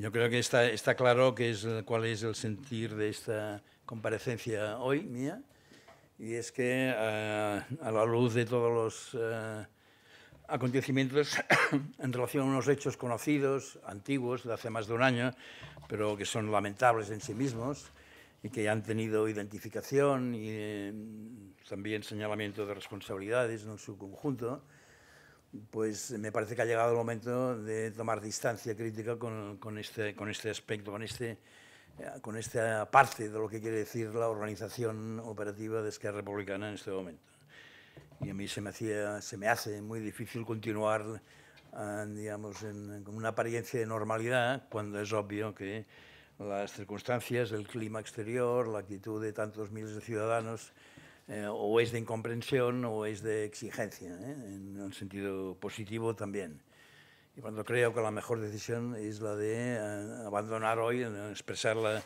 Yo creo que está, claro que es, cuál es el sentir de esta comparecencia hoy mía, y es que eh, a la luz de todos los eh, acontecimientos en relación a unos hechos conocidos, antiguos, de hace más de un año, pero que son lamentables en sí mismos y que han tenido identificación y eh, también señalamiento de responsabilidades en su conjunto, pues me parece que ha llegado el momento de tomar distancia crítica con, este, este, aspecto, este, con, esta parte de lo que quiere decir la organización operativa de Esquerra Republicana en este momento. Y a mí se me, hace muy difícil continuar, ah, digamos, con una apariencia de normalidad cuando es obvio que las circunstancias, el clima exterior, la actitud de tantos miles de ciudadanos eh, o es de incomprensión o es de exigencia, eh, en un sentido positivo también. Y cuando creo que la mejor decisión es la de eh, abandonar hoy, expresar la,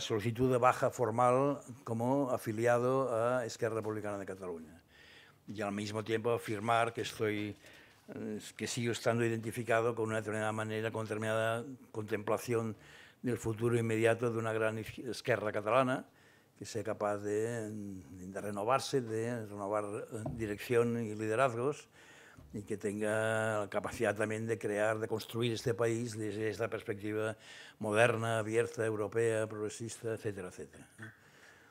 solicitud de baja formal como afiliado a Esquerra Republicana de Cataluña. Y al mismo tiempo afirmar que estoy que sigo estando identificado con una determinada manera, con determinada contemplación del futuro inmediato de una gran izquierda catalana, que sea capaz de, de, renovarse, de renovar eh, dirección y liderazgos y que tenga la capacidad también de crear, de construir este país desde esta perspectiva moderna, abierta, europea, progresista, etcétera, etcétera.